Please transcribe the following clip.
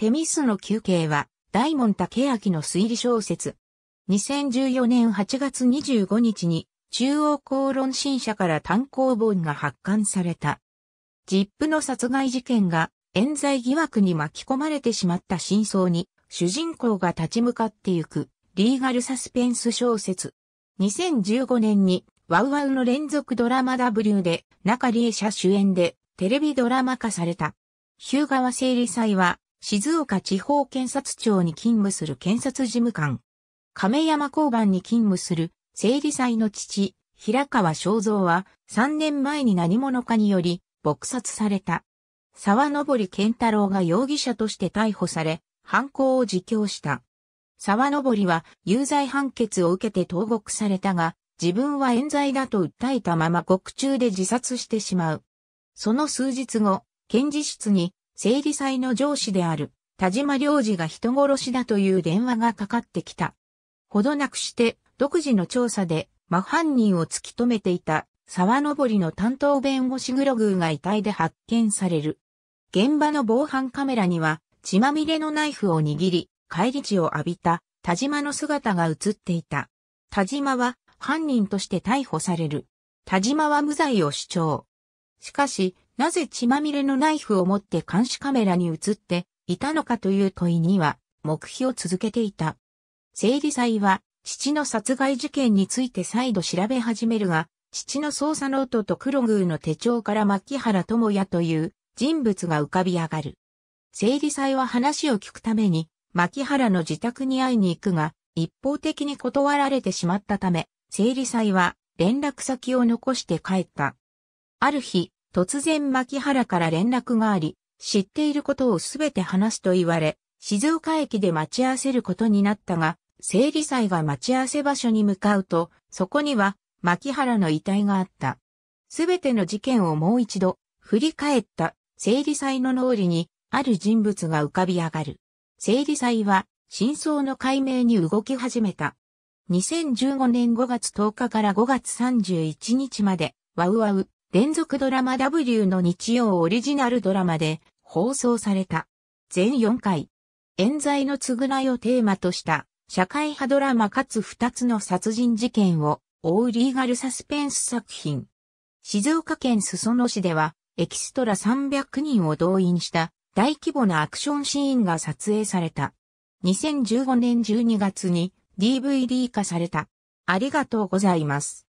テミスの休憩は、大門武明の推理小説。2014年8月25日に、中央公論新社から単行本が発刊された。ジップの殺害事件が、冤罪疑惑に巻き込まれてしまった真相に、主人公が立ち向かってゆく、リーガルサスペンス小説。2015年に、ワウワウの連続ドラマ W で、中里江社主演で、テレビドラマ化された。ヒューガワ整理祭は、静岡地方検察庁に勤務する検察事務官。亀山交番に勤務する整理祭の父、平川正蔵は3年前に何者かにより撲殺された。沢登健太郎が容疑者として逮捕され、犯行を自供した。沢登は有罪判決を受けて投獄されたが、自分は冤罪だと訴えたまま獄中で自殺してしまう。その数日後、検事室に生理祭の上司である田島良二が人殺しだという電話がかかってきた。ほどなくして独自の調査で真犯人を突き止めていた沢登りの担当弁護士グログーが遺体で発見される。現場の防犯カメラには血まみれのナイフを握り、帰り血を浴びた田島の姿が映っていた。田島は犯人として逮捕される。田島は無罪を主張。しかし、なぜ血まみれのナイフを持って監視カメラに映っていたのかという問いには、黙秘を続けていた。整理祭は、父の殺害事件について再度調べ始めるが、父の捜査ノートと黒宮の手帳から牧原智也という人物が浮かび上がる。整理祭は話を聞くために、牧原の自宅に会いに行くが、一方的に断られてしまったため、整理祭は連絡先を残して帰った。ある日、突然牧原から連絡があり、知っていることをすべて話すと言われ、静岡駅で待ち合わせることになったが、整理祭が待ち合わせ場所に向かうと、そこには、牧原の遺体があった。すべての事件をもう一度、振り返った、整理祭の脳裏に、ある人物が浮かび上がる。整理祭は、真相の解明に動き始めた。2015年5月10日から5月31日まで、ワウワウ、連続ドラマ W の日曜オリジナルドラマで放送された。全4回。冤罪の償いをテーマとした社会派ドラマかつ2つの殺人事件を追うリーガルサスペンス作品。静岡県裾野市ではエキストラ300人を動員した大規模なアクションシーンが撮影された。2015年12月に DVD 化された。ありがとうございます。